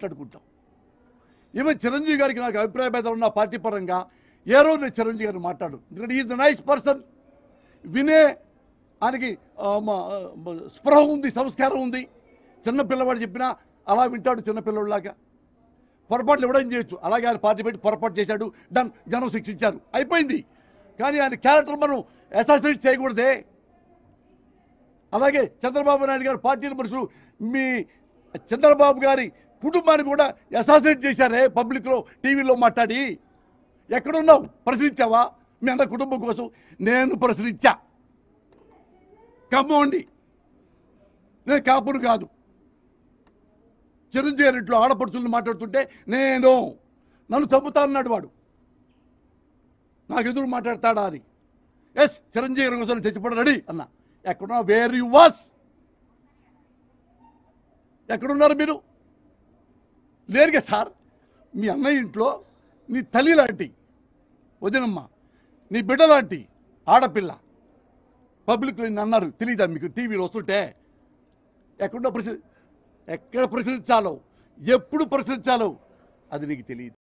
మాట్లాడుకుంటాం ఈవెన్ చిరంజీవి గారికి నాకు అభిప్రాయ భేదాలు ఉన్న పార్టీ పరంగా ఏ రోజు నేను చిరంజీవి గారిని మాట్లాడు ఎందుకంటే ఈజ్ ద నైస్ పర్సన్ వినే ఆయనకి స్పృహ ఉంది సంస్కారం ఉంది చిన్న పిల్లవాడు చెప్పినా అలా వింటాడు చిన్నపిల్లవాడిలాగా పొరపాట్లు ఇవ్వడం చేయొచ్చు అలాగే ఆయన పార్టీ పెట్టి పొరపాటు చేశాడు డన్ జనం శిక్షించారు అయిపోయింది కానీ ఆయన క్యారెక్టర్ మనం అసాసినేట్ చేయకూడదే అలాగే చంద్రబాబు నాయుడు గారు పార్టీ మనుషులు మీ చంద్రబాబు గారి కుటుంబాన్ని కూడా అసాసినేట్ చేశారే పబ్లిక్లో టీవీలో మాట్లాడి ఎక్కడున్నావు ప్రశ్నించావా మీ అంత కుటుంబం కోసం నేను ప్రశ్నించా కమ్మండి నేను కాపురు కాదు చిరంజీవి ఇంట్లో ఆడపడుచులను మాట్లాడుతుంటే నేను నన్ను చంపుతా అన్నాడు వాడు నాకు ఎదురు మాట్లాడతాడా అది ఎస్ చిరంజీవి కోసం చచ్చిపోవడం రెడీ అన్న ఎక్కడున్నా వేర్ యు వాస్ ఎక్కడున్నారు మీరు లేరుగా సార్ మీ అన్నయ్య ఇంట్లో నీ తల్లి లాంటి వదినమ్మ నీ బిడ్డ లాంటి ఆడపిల్ల పబ్లిక్లో అన్నారు తెలియదా మీకు టీవీలో వస్తుంటే ఎక్కడో ప్రశ్న ఎక్కడ ప్రశ్నించాలో ఎప్పుడు ప్రశ్నించాలో అది నీకు తెలియదు